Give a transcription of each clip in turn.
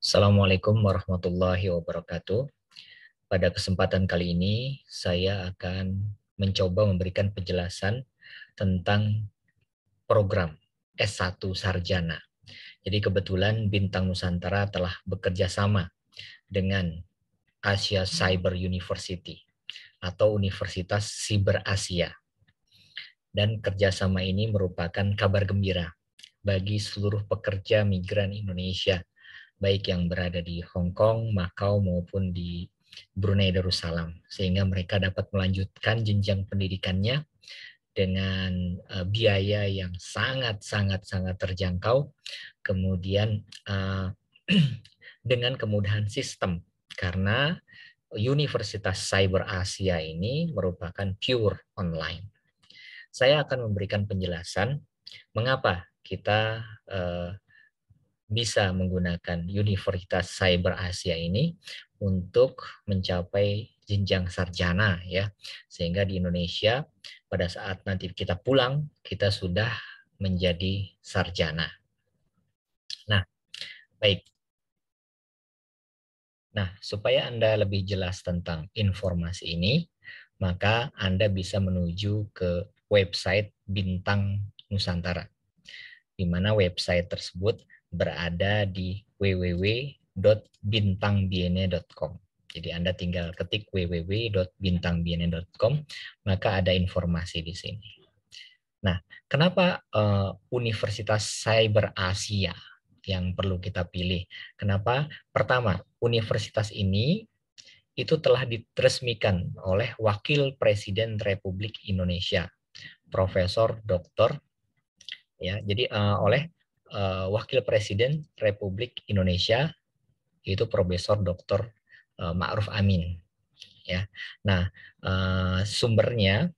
Assalamualaikum warahmatullahi wabarakatuh. Pada kesempatan kali ini, saya akan mencoba memberikan penjelasan tentang program S1 Sarjana. Jadi kebetulan Bintang Nusantara telah bekerja sama dengan Asia Cyber University atau Universitas Siber Asia. Dan kerjasama ini merupakan kabar gembira bagi seluruh pekerja migran Indonesia, baik yang berada di Hong Kong, Makau, maupun di Brunei Darussalam, sehingga mereka dapat melanjutkan jenjang pendidikannya dengan eh, biaya yang sangat-sangat-sangat terjangkau, kemudian eh, dengan kemudahan sistem, karena Universitas Cyber Asia ini merupakan pure online. Saya akan memberikan penjelasan mengapa kita uh, bisa menggunakan Universitas Cyber Asia ini untuk mencapai jenjang sarjana ya sehingga di Indonesia pada saat nanti kita pulang kita sudah menjadi sarjana. Nah, baik. Nah, supaya Anda lebih jelas tentang informasi ini, maka Anda bisa menuju ke website Bintang Nusantara di mana website tersebut berada di www.bintangbiene.com. Jadi Anda tinggal ketik www.bintangbiene.com, maka ada informasi di sini. Nah, kenapa uh, Universitas Cyber Asia yang perlu kita pilih? Kenapa? Pertama, universitas ini itu telah diresmikan oleh Wakil Presiden Republik Indonesia, Profesor Dr ya jadi uh, oleh uh, Wakil Presiden Republik Indonesia yaitu Profesor Dr. Uh, eh, Ma'ruf Amin ya. Nah, uh, sumbernya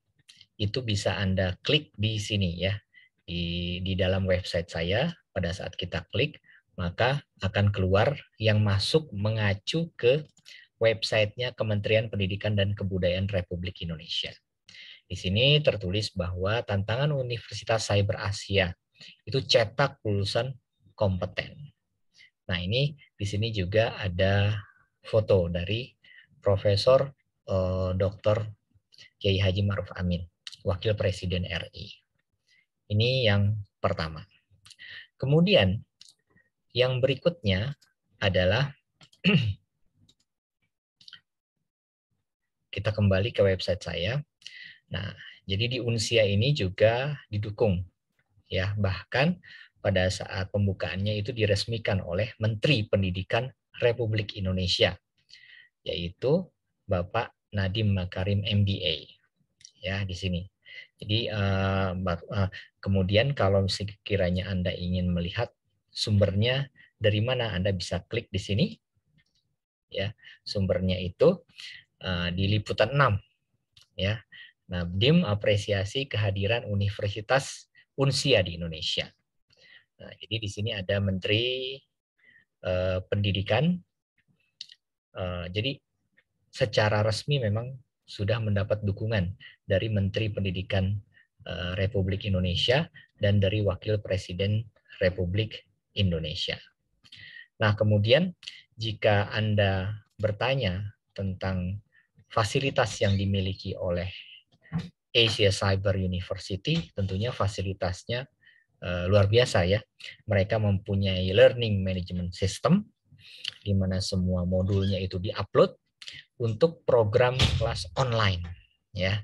itu bisa Anda klik di sini ya. Di di dalam website saya pada saat kita klik maka akan keluar yang masuk mengacu ke websitenya Kementerian Pendidikan dan Kebudayaan Republik Indonesia. Di sini tertulis bahwa tantangan Universitas Cyber Asia itu cetak lulusan kompeten. Nah, ini di sini juga ada foto dari Profesor eh, Dr. Kiai Haji Maruf Amin, Wakil Presiden RI. Ini yang pertama. Kemudian yang berikutnya adalah kita kembali ke website saya. Nah, jadi di Unsia ini juga didukung ya, bahkan pada saat pembukaannya itu diresmikan oleh Menteri Pendidikan Republik Indonesia yaitu Bapak Nadiem Makarim MBA ya di sini. Jadi eh, eh, kemudian kalau sekiranya Anda ingin melihat sumbernya dari mana Anda bisa klik di sini. Ya, sumbernya itu eh, di liputan 6 ya Nabdim apresiasi kehadiran Universitas Unsia di Indonesia. Nah, jadi di sini ada Menteri eh, Pendidikan. Eh, jadi secara resmi memang sudah mendapat dukungan dari Menteri Pendidikan eh, Republik Indonesia dan dari Wakil Presiden Republik Indonesia. Nah, kemudian jika Anda bertanya tentang fasilitas yang dimiliki oleh Asia Cyber University tentunya fasilitasnya uh, luar biasa ya. Mereka mempunyai learning management system di mana semua modulnya itu diupload untuk program kelas online ya.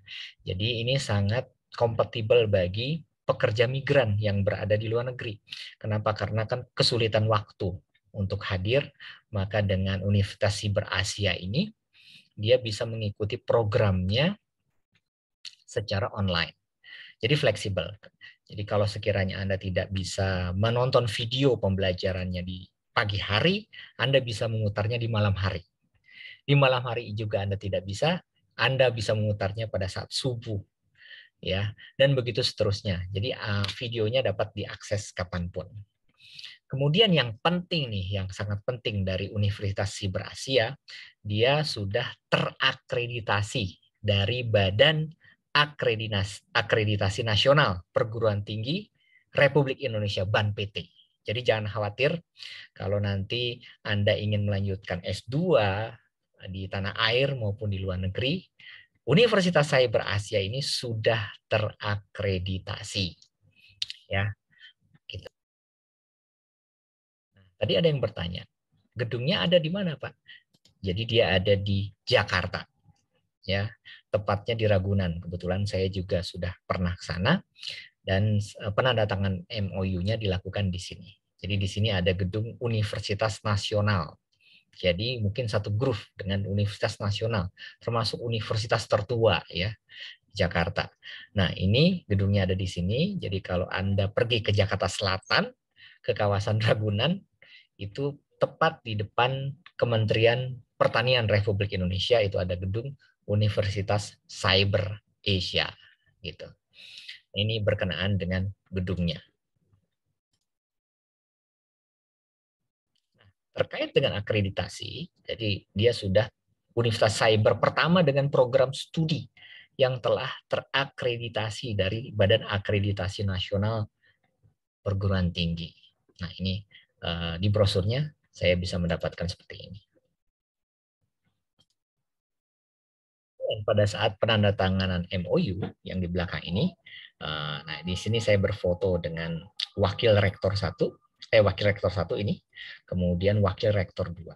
Jadi ini sangat kompatibel bagi pekerja migran yang berada di luar negeri. Kenapa? Karena kan kesulitan waktu untuk hadir, maka dengan Universitas Siber Asia ini dia bisa mengikuti programnya secara online. Jadi fleksibel. Jadi kalau sekiranya Anda tidak bisa menonton video pembelajarannya di pagi hari, Anda bisa mengutarnya di malam hari. Di malam hari juga Anda tidak bisa, Anda bisa mengutarnya pada saat subuh. Ya, dan begitu seterusnya. Jadi ah, videonya dapat diakses kapanpun. Kemudian yang penting nih, yang sangat penting dari Universitas Siber Asia, dia sudah terakreditasi dari Badan akreditasi, akreditasi nasional perguruan tinggi Republik Indonesia BAN PT. Jadi jangan khawatir kalau nanti Anda ingin melanjutkan S2 di tanah air maupun di luar negeri, Universitas Cyber Asia ini sudah terakreditasi. Ya. Gitu. Nah, tadi ada yang bertanya, gedungnya ada di mana, Pak? Jadi dia ada di Jakarta. Ya tepatnya di Ragunan. Kebetulan saya juga sudah pernah ke sana dan eh, penandatangan MOU-nya dilakukan di sini. Jadi di sini ada gedung Universitas Nasional. Jadi mungkin satu grup dengan Universitas Nasional, termasuk universitas tertua ya Jakarta. Nah, ini gedungnya ada di sini. Jadi kalau Anda pergi ke Jakarta Selatan, ke kawasan Ragunan, itu tepat di depan Kementerian Pertanian Republik Indonesia itu ada gedung Universitas Cyber Asia gitu. Ini berkenaan dengan gedungnya. Nah, terkait dengan akreditasi, jadi dia sudah Universitas Cyber pertama dengan program studi yang telah terakreditasi dari Badan Akreditasi Nasional Perguruan Tinggi. Nah, ini eh, di brosurnya saya bisa mendapatkan seperti ini. Dan pada saat penandatanganan MOU yang di belakang ini, eh, nah di sini saya berfoto dengan wakil rektor satu, eh wakil rektor satu ini, kemudian wakil rektor dua.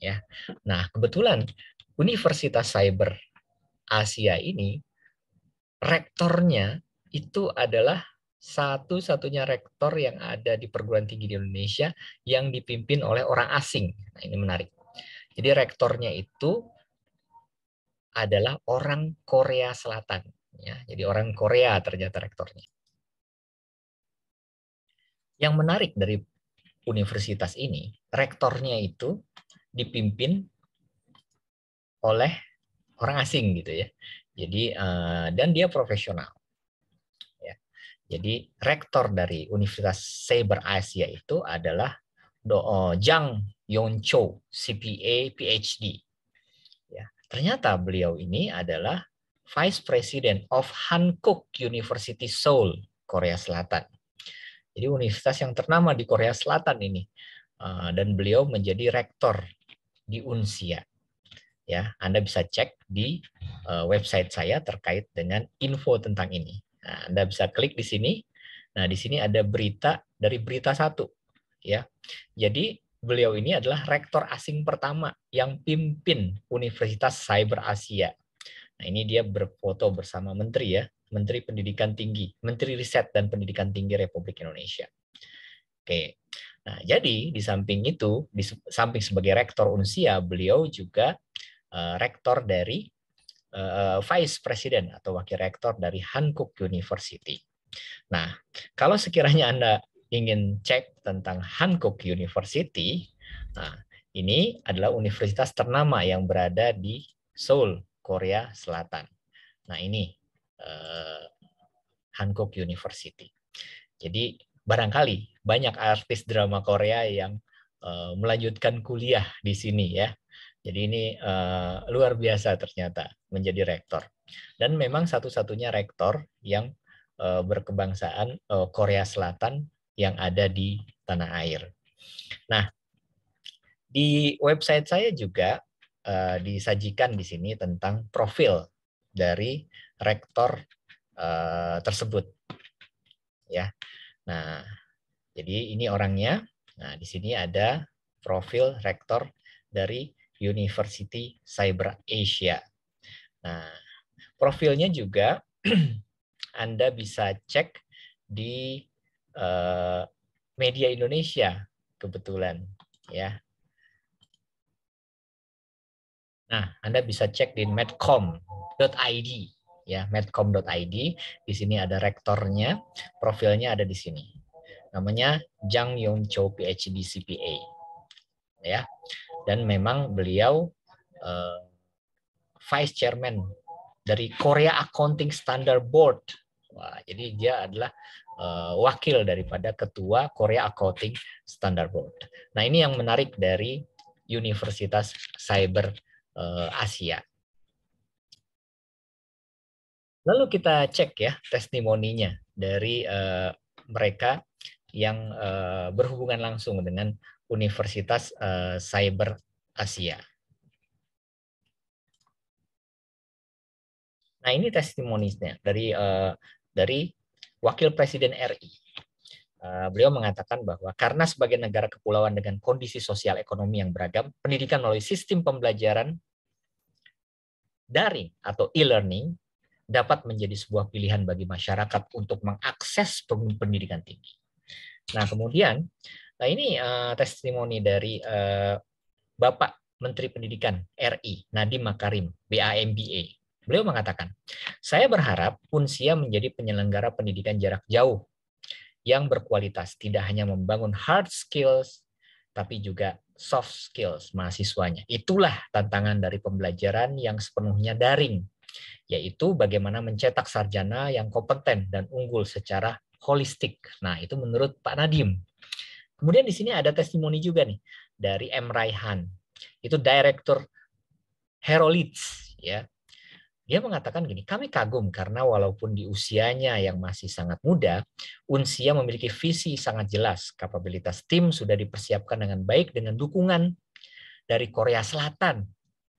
Ya, nah kebetulan Universitas Cyber Asia ini rektornya itu adalah satu-satunya rektor yang ada di perguruan tinggi di Indonesia yang dipimpin oleh orang asing. Nah, ini menarik. Jadi rektornya itu adalah orang Korea Selatan. Ya, jadi orang Korea ternyata rektornya. Yang menarik dari universitas ini, rektornya itu dipimpin oleh orang asing gitu ya. Jadi eh, dan dia profesional. Ya. Jadi rektor dari Universitas Cyber Asia itu adalah Do Jang eh, Yongcho, CPA, PhD. Ternyata beliau ini adalah Vice President of Hankook University Seoul, Korea Selatan. Jadi universitas yang ternama di Korea Selatan ini eh, dan beliau menjadi rektor di Unsia. Ya, Anda bisa cek di eh, website saya terkait dengan info tentang ini. Nah, Anda bisa klik di sini. Nah, di sini ada berita dari berita satu. Ya, jadi beliau ini adalah rektor asing pertama yang pimpin Universitas Cyber Asia. Nah, ini dia berfoto bersama menteri ya, Menteri Pendidikan Tinggi, Menteri Riset dan Pendidikan Tinggi Republik Indonesia. Oke. Nah, jadi di samping itu, di samping sebagai rektor Unsia, beliau juga uh, rektor dari uh, vice president atau wakil rektor dari Hankook University. Nah, kalau sekiranya Anda ingin cek tentang Hankook University, nah, ini adalah universitas ternama yang berada di Seoul, Korea Selatan. Nah, ini eh, Hankook University. Jadi, barangkali banyak artis drama Korea yang eh, melanjutkan kuliah di sini ya. Jadi ini uh, luar biasa ternyata menjadi rektor. Dan memang satu-satunya rektor yang eh, berkebangsaan eh, Korea Selatan yang ada di tanah air. Nah, di website saya juga uh, disajikan di sini tentang profil dari rektor uh, tersebut. Ya. Nah, jadi ini orangnya. Nah, di sini ada profil rektor dari University Cyber Asia. Nah, profilnya juga Anda bisa cek di uh, media Indonesia kebetulan ya. Nah, Anda bisa cek di medcom.id ya, medcom.id. Di sini ada rektornya, profilnya ada di sini. Namanya Jang Yong Cho PhD CPA. Ya. Dan memang beliau uh, vice chairman dari Korea Accounting Standard Board. Wah, jadi dia adalah uh, wakil daripada ketua Korea Accounting Standard Board. Nah, ini yang menarik dari Universitas Cyber uh, Asia. Lalu kita cek ya testimoninya dari uh, mereka yang uh, berhubungan langsung dengan Universitas uh, Cyber Asia. Nah, ini testimoninya dari uh, dari Wakil Presiden RI. Eh, beliau mengatakan bahwa karena sebagai negara kepulauan dengan kondisi sosial ekonomi yang beragam, pendidikan melalui sistem pembelajaran daring atau e-learning dapat menjadi sebuah pilihan bagi masyarakat untuk mengakses pendidikan tinggi. Nah, kemudian nah ini uh, testimoni dari uh, Bapak Menteri Pendidikan RI Nadiem Makarim, BAMBA. Beliau mengatakan, saya berharap Unsia menjadi penyelenggara pendidikan jarak jauh yang berkualitas, tidak hanya membangun hard skills, tapi juga soft skills mahasiswanya. Itulah tantangan dari pembelajaran yang sepenuhnya daring, yaitu bagaimana mencetak sarjana yang kompeten dan unggul secara holistik. Nah, itu menurut Pak Nadim. Kemudian di sini ada testimoni juga nih dari M. Raihan, itu Direktur Herolits ya dia mengatakan gini, kami kagum karena walaupun di usianya yang masih sangat muda, Unsia memiliki visi sangat jelas. Kapabilitas tim sudah dipersiapkan dengan baik dengan dukungan dari Korea Selatan.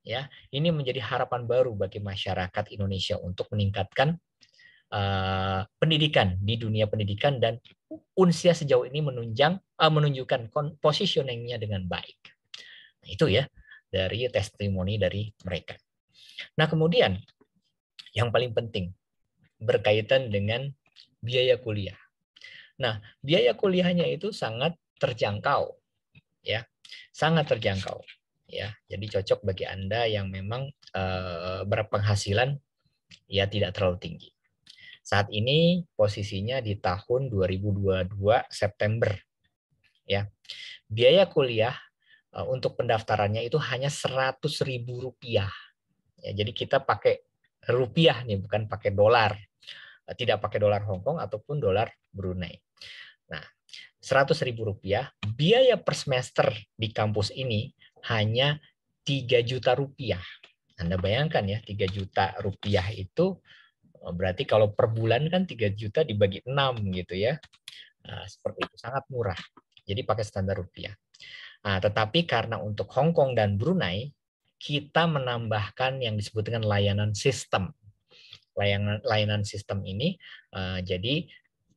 Ya, ini menjadi harapan baru bagi masyarakat Indonesia untuk meningkatkan uh, pendidikan di dunia pendidikan dan Unsia sejauh ini menunjang uh, menunjukkan positioningnya dengan baik. Nah, itu ya dari testimoni dari mereka. Nah, kemudian yang paling penting berkaitan dengan biaya kuliah. Nah, biaya kuliahnya itu sangat terjangkau ya. Sangat terjangkau ya. Jadi cocok bagi Anda yang memang e, berpenghasilan ya tidak terlalu tinggi. Saat ini posisinya di tahun 2022 September ya. Biaya kuliah eh, untuk pendaftarannya itu hanya 100.000 rupiah Ya, jadi kita pakai rupiah nih, bukan pakai dolar. Tidak pakai dolar Hong Kong ataupun dolar Brunei. Nah, seratus ribu rupiah, biaya per semester di kampus ini hanya 3 juta rupiah. Anda bayangkan ya, 3 juta rupiah itu berarti kalau per bulan kan 3 juta dibagi 6 gitu ya. Nah, seperti itu sangat murah. Jadi pakai standar rupiah. Nah, tetapi karena untuk Hong Kong dan Brunei kita menambahkan yang disebut dengan layanan sistem. Layanan, layanan sistem ini uh, jadi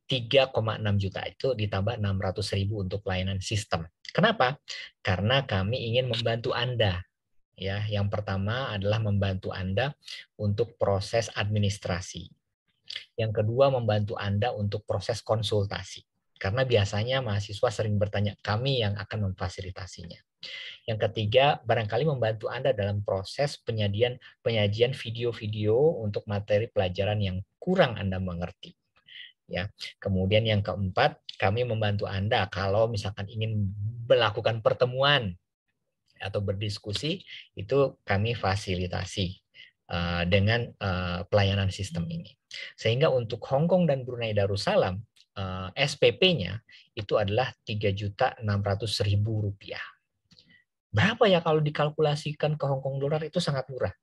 3,6 juta itu ditambah 600 ribu untuk layanan sistem. Kenapa? Karena kami ingin membantu Anda. Ya, yang pertama adalah membantu Anda untuk proses administrasi. Yang kedua membantu Anda untuk proses konsultasi. Karena biasanya mahasiswa sering bertanya, kami yang akan memfasilitasinya. Yang ketiga, barangkali membantu Anda dalam proses penyajian penyajian video-video untuk materi pelajaran yang kurang Anda mengerti. Ya. Kemudian yang keempat, kami membantu Anda kalau misalkan ingin melakukan pertemuan atau berdiskusi, itu kami fasilitasi eh, dengan eh, pelayanan sistem ini. Sehingga untuk Hong Kong dan Brunei Darussalam, eh, SPP-nya itu adalah Rp3.600.000 rupiah berapa ya kalau dikalkulasikan ke Hong Kong dolar itu sangat murah.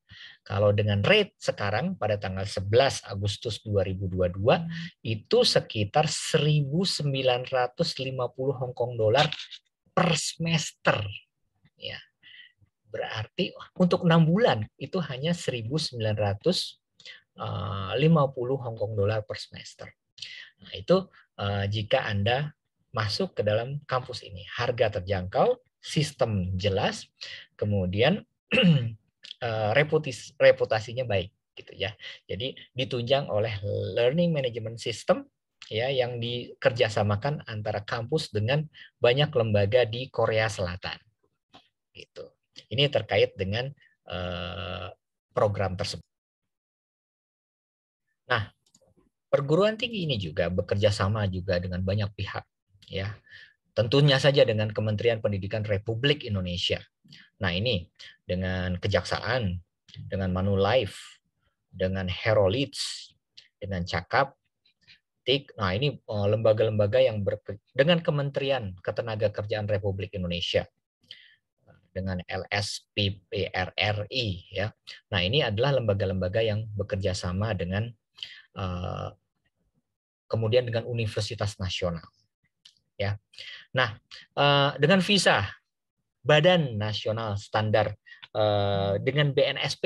Kalau dengan rate sekarang pada tanggal 11 Agustus 2022 hmm. itu sekitar 1950 Hong Kong dolar per semester. Ya. Berarti untuk 6 bulan itu hanya 1950 eh, Hong Kong dolar per semester. Nah, itu eh, jika Anda masuk ke dalam kampus ini. Harga terjangkau, sistem jelas, kemudian eh, reputasinya baik gitu ya. Jadi ditunjang oleh learning management system ya yang dikerjasamakan antara kampus dengan banyak lembaga di Korea Selatan. Gitu. Ini terkait dengan eh, program tersebut. Nah, perguruan tinggi ini juga bekerja sama juga dengan banyak pihak ya Tentunya saja dengan Kementerian Pendidikan Republik Indonesia. Nah ini dengan Kejaksaan, dengan Manulife, dengan Herolits, dengan Cakap, TIK. Nah ini eh, lembaga-lembaga yang berke, dengan Kementerian Ketenagakerjaan Republik Indonesia dengan LSPPRRI ya. Nah, ini adalah lembaga-lembaga yang bekerja sama dengan uh, kemudian dengan universitas nasional ya. Nah, eh, dengan visa Badan Nasional Standar eh, dengan BNSP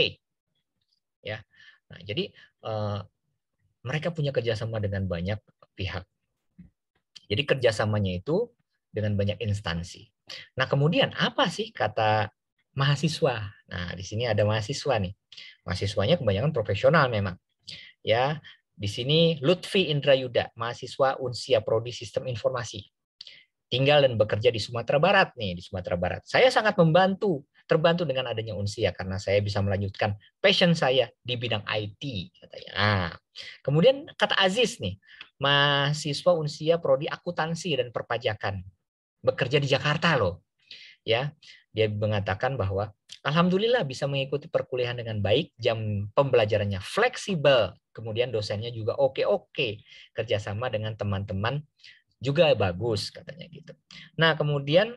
ya. Nah, jadi eh, mereka punya kerjasama dengan banyak pihak. Jadi kerjasamanya itu dengan banyak instansi. Nah, kemudian apa sih kata mahasiswa? Nah, di sini ada mahasiswa nih. Mahasiswanya kebanyakan profesional memang. Ya, di sini Lutfi Indrayuda, mahasiswa Unsia Prodi Sistem Informasi tinggal dan bekerja di Sumatera Barat nih, di Sumatera Barat. Saya sangat membantu, terbantu dengan adanya Unsia karena saya bisa melanjutkan passion saya di bidang IT katanya. Nah, kemudian kata Aziz nih, mahasiswa Unsia prodi akuntansi dan perpajakan. Bekerja di Jakarta loh. Ya, dia mengatakan bahwa alhamdulillah bisa mengikuti perkuliahan dengan baik, jam pembelajarannya fleksibel, kemudian dosennya juga oke-oke, kerjasama dengan teman-teman juga bagus katanya gitu. Nah kemudian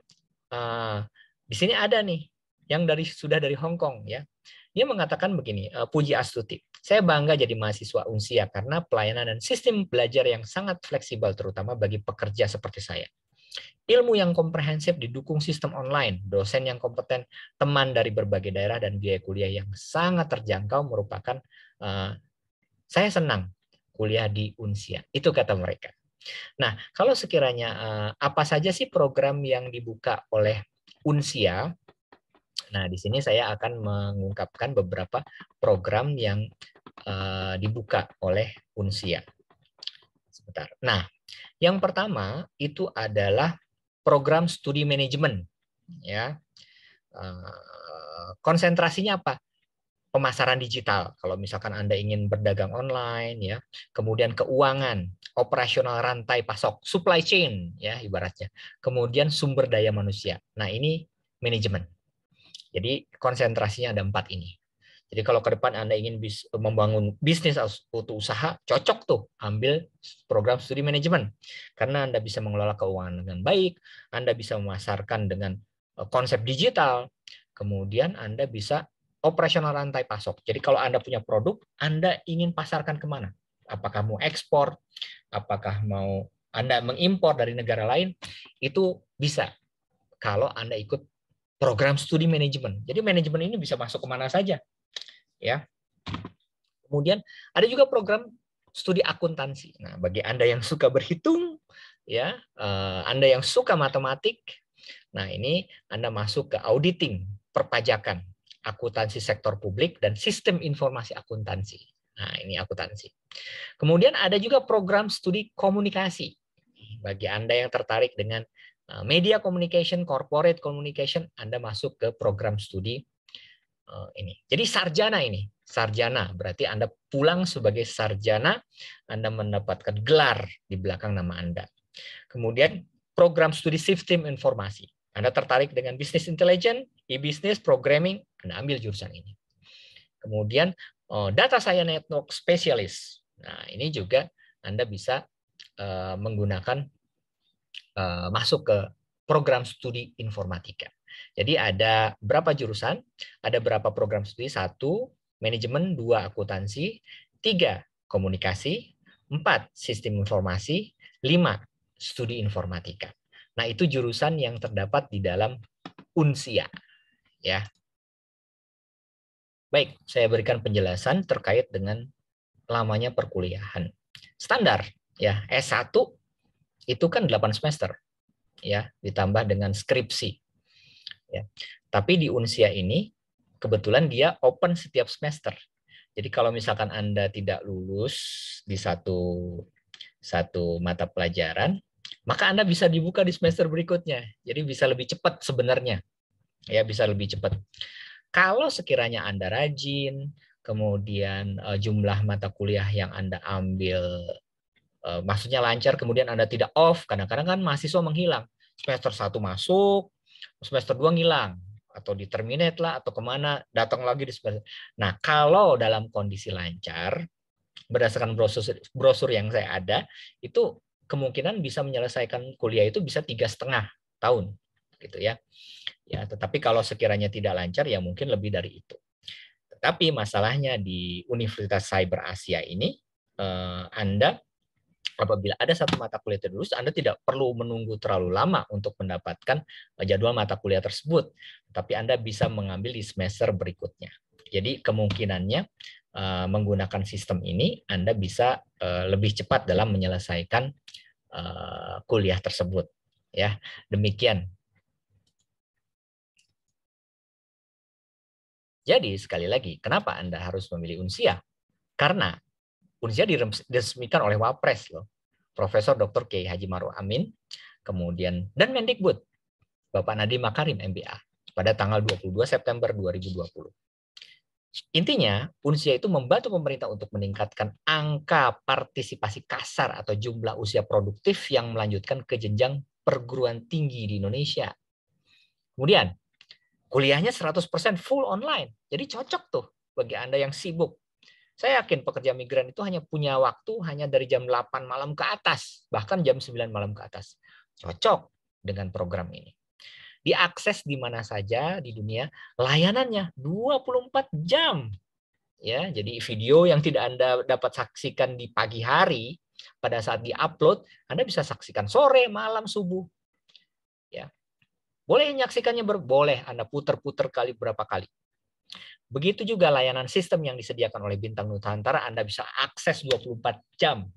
uh, di sini ada nih yang dari sudah dari Hong Kong ya. Dia mengatakan begini, eh, Puji Astuti, saya bangga jadi mahasiswa Unsia karena pelayanan dan sistem belajar yang sangat fleksibel terutama bagi pekerja seperti saya. Ilmu yang komprehensif didukung sistem online, dosen yang kompeten, teman dari berbagai daerah dan biaya kuliah yang sangat terjangkau merupakan uh, saya senang kuliah di Unsia. Itu kata mereka. Nah, kalau sekiranya eh, apa saja sih program yang dibuka oleh Unsia? Nah, di sini saya akan mengungkapkan beberapa program yang eh, dibuka oleh Unsia. Sebentar. Nah, yang pertama itu adalah program studi manajemen, ya. Eh, konsentrasinya apa? pemasaran digital kalau misalkan Anda ingin berdagang online ya, kemudian keuangan, operasional rantai pasok, supply chain ya ibaratnya. Kemudian sumber daya manusia. Nah, ini manajemen. Jadi konsentrasinya ada empat ini. Jadi kalau ke depan Anda ingin bis, membangun bisnis atau usaha, cocok tuh ambil program studi manajemen. Karena Anda bisa mengelola keuangan dengan baik, Anda bisa memasarkan dengan eh, konsep digital, kemudian Anda bisa operasional rantai pasok. Jadi kalau Anda punya produk, Anda ingin pasarkan kemana? Apakah mau ekspor? Apakah mau Anda mengimpor dari negara lain? Itu bisa kalau Anda ikut program studi manajemen. Jadi manajemen ini bisa masuk kemana saja. ya. Kemudian ada juga program studi akuntansi. Nah, bagi Anda yang suka berhitung, ya, eh, Anda yang suka matematik, nah ini Anda masuk ke auditing perpajakan akuntansi sektor publik dan sistem informasi akuntansi. Nah, ini akuntansi. Kemudian ada juga program studi komunikasi. Bagi Anda yang tertarik dengan eh, media communication, corporate communication, Anda masuk ke program studi eh, ini. Jadi sarjana ini, sarjana berarti Anda pulang sebagai sarjana, Anda mendapatkan gelar di belakang nama Anda. Kemudian program studi sistem informasi. Anda tertarik dengan bisnis intelijen, e-business, programming, Anda ambil jurusan ini. Kemudian eh, data science network specialist. Nah, ini juga Anda bisa eh, menggunakan eh, masuk ke program studi informatika. Jadi ada berapa jurusan, ada berapa program studi? Satu, manajemen, dua, akuntansi, tiga, komunikasi, empat, sistem informasi, lima, studi informatika. Nah, itu jurusan yang terdapat di dalam UNSIA. Ya. Baik, saya berikan penjelasan terkait dengan lamanya perkuliahan. Standar ya, S1 itu kan 8 semester. Ya, ditambah dengan skripsi. Ya. Tapi di UNSIA ini kebetulan dia open setiap semester. Jadi kalau misalkan Anda tidak lulus di satu satu mata pelajaran, maka Anda bisa dibuka di semester berikutnya. Jadi bisa lebih cepat sebenarnya. Ya, bisa lebih cepat. Kalau sekiranya Anda rajin, kemudian eh, jumlah mata kuliah yang Anda ambil eh, maksudnya lancar, kemudian Anda tidak off, kadang-kadang kan mahasiswa menghilang. Semester 1 masuk, semester 2 ngilang atau di terminate lah atau kemana datang lagi di semester. Nah kalau dalam kondisi lancar berdasarkan brosur brosur yang saya ada itu kemungkinan bisa menyelesaikan kuliah itu bisa tiga setengah tahun gitu ya. Ya, tetapi kalau sekiranya tidak lancar ya mungkin lebih dari itu. Tetapi masalahnya di Universitas Cyber Asia ini eh, Anda apabila ada satu mata kuliah terlulus Anda tidak perlu menunggu terlalu lama untuk mendapatkan eh, jadwal mata kuliah tersebut, tapi Anda bisa mengambil di semester berikutnya. Jadi kemungkinannya eh, menggunakan sistem ini Anda bisa lebih cepat dalam menyelesaikan Eh, kuliah tersebut. Ya, demikian. Jadi sekali lagi, kenapa Anda harus memilih UNSIA? Karena UNSIA diresmikan oleh Wapres loh. Profesor Dr. Kiai Haji Maruf Amin, kemudian dan Mendikbud Bapak Nadiem Makarim MBA pada tanggal 22 September 2020. Intinya, UNSIA itu membantu pemerintah untuk meningkatkan angka partisipasi kasar atau jumlah usia produktif yang melanjutkan ke jenjang perguruan tinggi di Indonesia. Kemudian, kuliahnya 100% full online. Jadi cocok tuh bagi Anda yang sibuk. Saya yakin pekerja migran itu hanya punya waktu hanya dari jam 8 malam ke atas, bahkan jam 9 malam ke atas. Cocok dengan program ini diakses di mana saja di dunia, layanannya 24 jam. Ya, jadi video yang tidak Anda dapat saksikan di pagi hari pada saat diupload, Anda bisa saksikan sore, malam, subuh. Ya. Boleh menyaksikannya berboleh Anda putar-putar kali berapa kali. Begitu juga layanan sistem yang disediakan oleh Bintang Nusantara, Anda bisa akses 24 jam.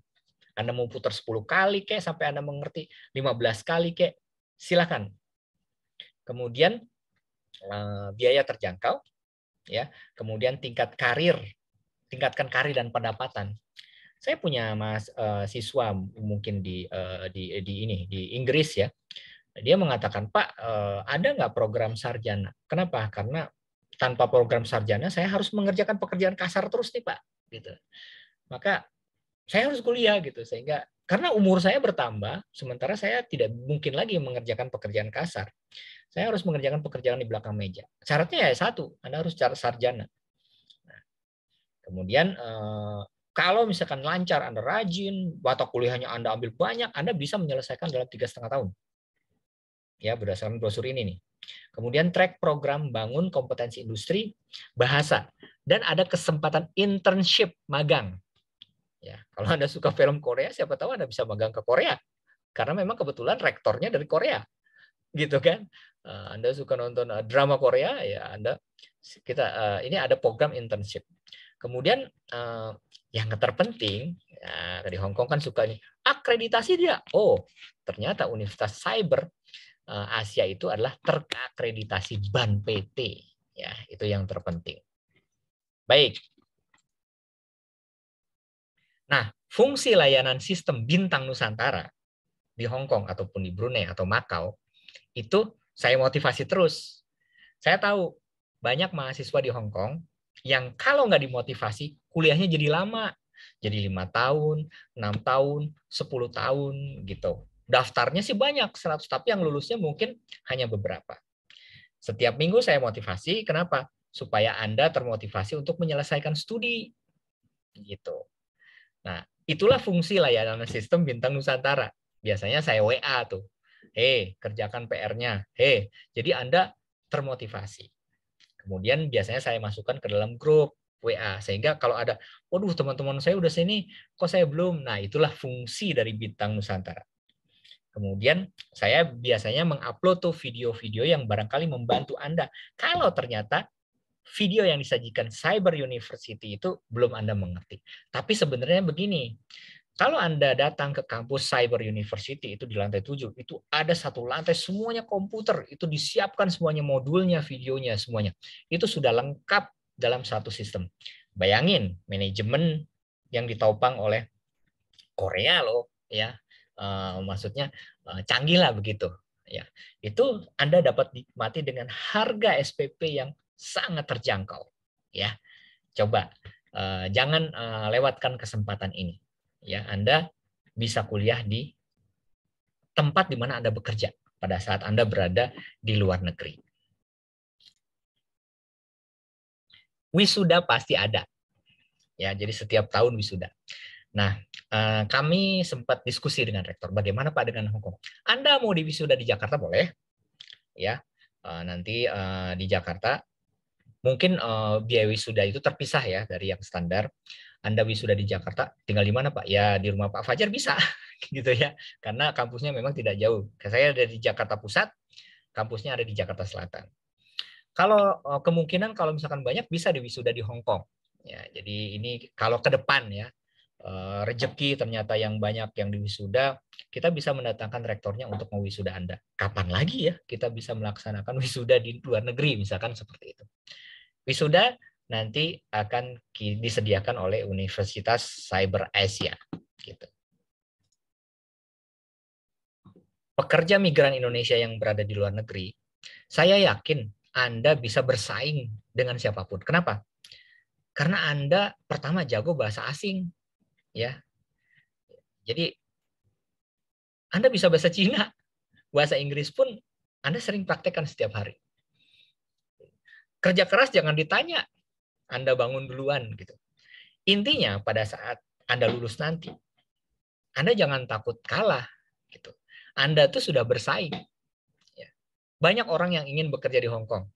Anda mau putar 10 kali kek sampai Anda mengerti, 15 kali kek, silakan kemudian eh, biaya terjangkau, ya, kemudian tingkat karir, tingkatkan karir dan pendapatan. Saya punya mas eh, siswa mungkin di, eh, di di ini di Inggris ya, dia mengatakan Pak eh, ada nggak program sarjana? Kenapa? Karena tanpa program sarjana saya harus mengerjakan pekerjaan kasar terus nih Pak, gitu. Maka saya harus kuliah gitu sehingga karena umur saya bertambah, sementara saya tidak mungkin lagi mengerjakan pekerjaan kasar. Saya harus mengerjakan pekerjaan di belakang meja. Syaratnya ya satu, Anda harus cara sarjana. Nah, kemudian eh, kalau misalkan lancar, Anda rajin, atau kuliahnya Anda ambil banyak, Anda bisa menyelesaikan dalam tiga setengah tahun. Ya, berdasarkan brosur ini nih. Kemudian track program bangun kompetensi industri, bahasa, dan ada kesempatan internship magang Ya, kalau Anda suka film Korea, siapa tahu Anda bisa magang ke Korea. Karena memang kebetulan rektornya dari Korea. Gitu kan? Eh, Anda suka nonton eh, drama Korea, ya Anda kita eh, ini ada program internship. Kemudian yang terpenting ya, di Hong Kong kan suka ini akreditasi dia. Oh, ternyata Universitas Cyber Asia itu adalah terakreditasi BAN PT. Ya, itu yang terpenting. Baik, Nah, fungsi layanan sistem bintang Nusantara di Hong Kong ataupun di Brunei atau Makau itu saya motivasi terus. Saya tahu banyak mahasiswa di Hong Kong yang kalau nggak dimotivasi kuliahnya jadi lama, jadi lima tahun, enam tahun, sepuluh tahun gitu. Daftarnya sih banyak 100 tapi yang lulusnya mungkin hanya beberapa. Setiap minggu saya motivasi, kenapa? Supaya Anda termotivasi untuk menyelesaikan studi gitu. Nah, itulah fungsi layanan sistem bintang Nusantara. Biasanya saya WA tuh. Hei, kerjakan PR-nya. Hei, jadi Anda termotivasi. Kemudian biasanya saya masukkan ke dalam grup WA sehingga kalau ada, waduh teman-teman saya udah sini, kok saya belum. Nah, itulah fungsi dari bintang Nusantara. Kemudian saya biasanya mengupload tuh video-video yang barangkali membantu Anda. Kalau ternyata video yang disajikan Cyber University itu belum Anda mengerti. Tapi sebenarnya begini, kalau Anda datang ke kampus Cyber University itu di lantai 7, itu ada satu lantai semuanya komputer, itu disiapkan semuanya modulnya, videonya, semuanya. Itu sudah lengkap dalam satu sistem. Bayangin manajemen yang ditopang oleh Korea loh, ya. Uh, maksudnya uh, canggih lah begitu ya. Itu Anda dapat nikmati dengan harga SPP yang sangat terjangkau ya. Coba eh, jangan eh, lewatkan kesempatan ini ya. Anda bisa kuliah di tempat di mana Anda bekerja pada saat Anda berada di luar negeri. Wisuda pasti ada. Ya, jadi setiap tahun wisuda. Nah, eh, kami sempat diskusi dengan rektor bagaimana Pak dengan hukum. Anda mau di wisuda di Jakarta boleh, ya. Uh, nanti uh, di Jakarta mungkin uh, biaya wisuda itu terpisah ya dari yang standar. Anda wisuda di Jakarta, tinggal di mana Pak? Ya di rumah Pak Fajar bisa, gitu ya. Karena kampusnya memang tidak jauh. Saya ada di Jakarta Pusat, kampusnya ada di Jakarta Selatan. Kalau uh, kemungkinan kalau misalkan banyak bisa di wisuda di Hong Kong. Ya, jadi ini kalau ke depan ya uh, rejeki ternyata yang banyak yang di wisuda, kita bisa mendatangkan rektornya untuk mewisuda Anda. Kapan lagi ya kita bisa melaksanakan wisuda di luar negeri misalkan seperti itu. Wisuda nanti akan disediakan oleh Universitas Cyber Asia. Gitu. Pekerja migran Indonesia yang berada di luar negeri, saya yakin Anda bisa bersaing dengan siapapun. Kenapa? Karena Anda pertama jago bahasa asing, ya. Jadi Anda bisa bahasa Cina, bahasa Inggris pun Anda sering praktekkan setiap hari. Kerja keras jangan ditanya, Anda bangun duluan gitu. Intinya pada saat Anda lulus nanti, Anda jangan takut kalah gitu. Anda tuh sudah bersaing. Ya. Banyak orang yang ingin bekerja di Hong Kong.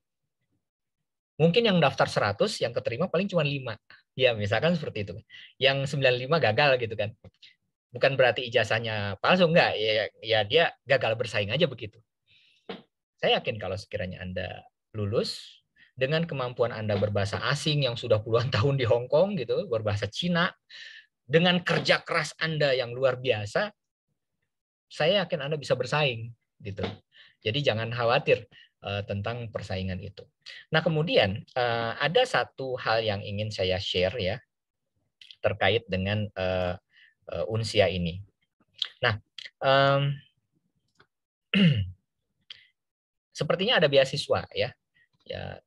Mungkin yang daftar 100, yang keterima paling cuma lima Ya, misalkan seperti itu. Yang 95 gagal gitu kan. Bukan berarti ijazahnya palsu, enggak. Ya, ya dia gagal bersaing aja begitu. Saya yakin kalau sekiranya Anda lulus, dengan kemampuan Anda berbahasa asing yang sudah puluhan tahun di Hong Kong gitu, berbahasa Cina, dengan kerja keras Anda yang luar biasa, saya yakin Anda bisa bersaing gitu. Jadi jangan khawatir uh, tentang persaingan itu. Nah, kemudian uh, ada satu hal yang ingin saya share ya terkait dengan uh, eh, uh, Unsia ini. Nah, um, sepertinya ada beasiswa ya ya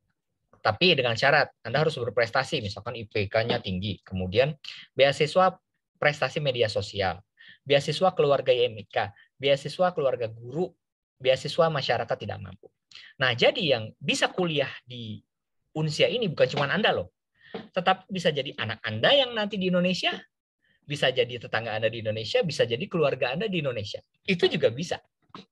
tapi dengan syarat Anda harus berprestasi, misalkan IPK-nya tinggi. Kemudian beasiswa prestasi media sosial, beasiswa keluarga YMK, beasiswa keluarga guru, beasiswa masyarakat tidak mampu. Nah, jadi yang bisa kuliah di UNSIA ini bukan cuma Anda loh. Tetap bisa jadi anak Anda yang nanti di Indonesia, bisa jadi tetangga Anda di Indonesia, bisa jadi keluarga Anda di Indonesia. Itu juga bisa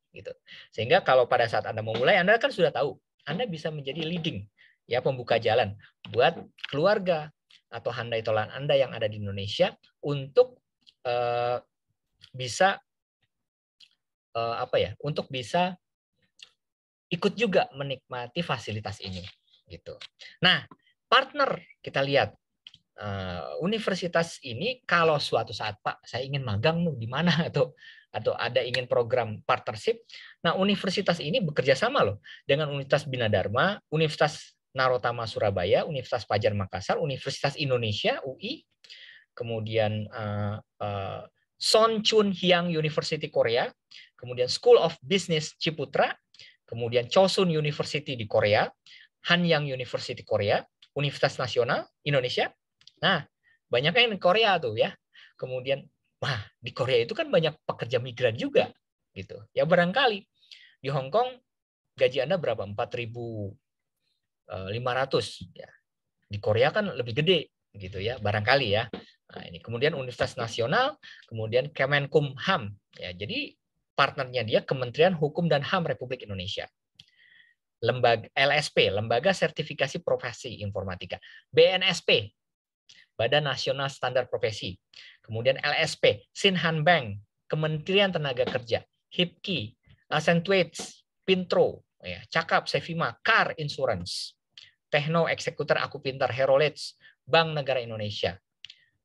gitu. Sehingga kalau pada saat Anda memulai, Anda kan sudah tahu Anda bisa menjadi leading ya pembuka jalan buat keluarga atau handai tolan Anda yang ada di Indonesia untuk eh, bisa eh, apa ya? Untuk bisa ikut juga menikmati fasilitas ini gitu. Nah, partner kita lihat Uh, universitas ini kalau suatu saat Pak saya ingin magang di mana atau atau ada ingin program partnership, nah universitas ini bekerja sama loh dengan Universitas Bina Dharma, Universitas Narotama Surabaya, Universitas Pajar Makassar, Universitas Indonesia UI, kemudian uh, uh, Son Chun Hyang University Korea, kemudian School of Business Ciputra, kemudian Chosun University di Korea, Hanyang University Korea, Universitas Nasional Indonesia. Nah, banyak yang di Korea tuh ya. Kemudian, wah di Korea itu kan banyak pekerja migran juga gitu. Ya barangkali di Hong Kong gaji Anda berapa? 4000 500 eh, ya. Di Korea kan lebih gede gitu ya, barangkali ya. Nah, ini kemudian Universitas Nasional, kemudian Kemenkumham ya. Jadi partnernya dia Kementerian Hukum dan HAM Republik Indonesia. Lembaga LSP, Lembaga Sertifikasi Profesi Informatika. BNSP, Badan Nasional Standar Profesi. Kemudian LSP, Sinhan Bank, Kementerian Tenaga Kerja, HIPKI, Accentuates, Pintro, ya, Cakap, Sevima, Car Insurance, Techno Eksekutor Aku Pintar Herolets, Bank Negara Indonesia.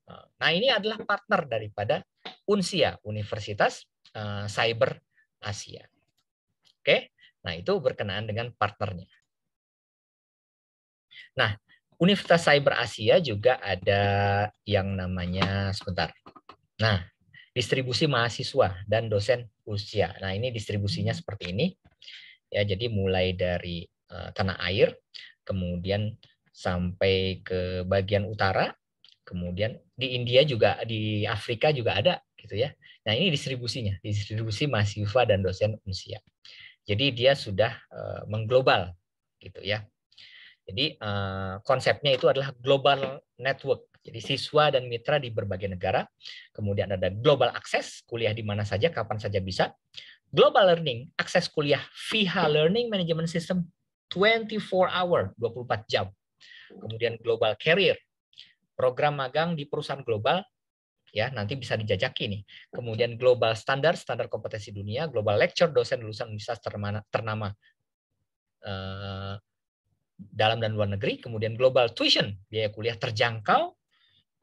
Eh, nah, ini adalah partner daripada UNSIA, Universitas eh, Cyber Asia. Oke, nah itu berkenaan dengan partnernya. Nah, Universitas Cyber Asia juga ada yang namanya, sebentar. Nah, distribusi mahasiswa dan dosen UNSIA. Nah, ini distribusinya seperti ini. Ya, jadi mulai dari eh, tanah air kemudian sampai ke bagian utara, kemudian di India juga di Afrika juga ada gitu ya. Nah ini distribusinya, distribusi mahasiswa dan dosen unsia. Jadi dia sudah eh, mengglobal gitu ya. Jadi eh, konsepnya itu adalah global network. Jadi siswa dan mitra di berbagai negara. Kemudian ada global akses kuliah di mana saja, kapan saja bisa. Global learning, akses kuliah via learning management system 24 hour, 24 jam. Kemudian global carrier, program magang di perusahaan global ya nanti bisa dijajaki nih. Kemudian global standar, standar kompetensi dunia, global lecture dosen lulusan universitas ternama, ternama eh, dalam dan luar negeri, kemudian global tuition, biaya kuliah terjangkau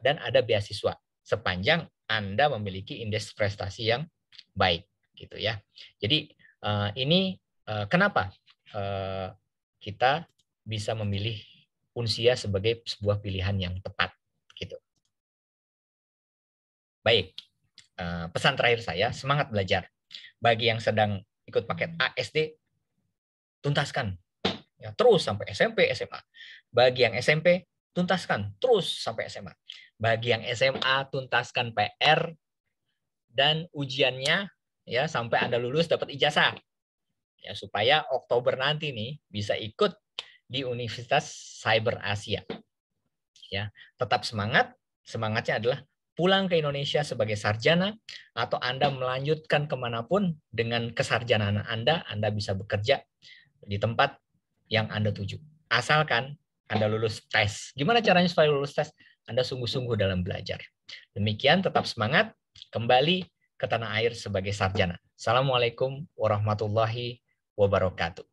dan ada beasiswa sepanjang Anda memiliki indeks prestasi yang baik gitu ya. Jadi eh, ini eh, kenapa eh, kita bisa memilih unsia sebagai sebuah pilihan yang tepat gitu. Baik, eh, pesan terakhir saya semangat belajar. Bagi yang sedang ikut paket ASD tuntaskan ya, terus sampai SMP SMA. Bagi yang SMP tuntaskan terus sampai SMA. Bagi yang SMA tuntaskan PR dan ujiannya ya sampai Anda lulus dapat ijazah ya supaya Oktober nanti nih bisa ikut di Universitas Cyber Asia. Ya, tetap semangat. Semangatnya adalah pulang ke Indonesia sebagai sarjana atau Anda melanjutkan kemanapun dengan kesarjanaan Anda, Anda bisa bekerja di tempat yang Anda tuju. Asalkan Anda lulus tes. Gimana caranya supaya lulus tes? Anda sungguh-sungguh dalam belajar. Demikian, tetap semangat. Kembali ke tanah air sebagai sarjana. Assalamualaikum warahmatullahi wabarakatuh.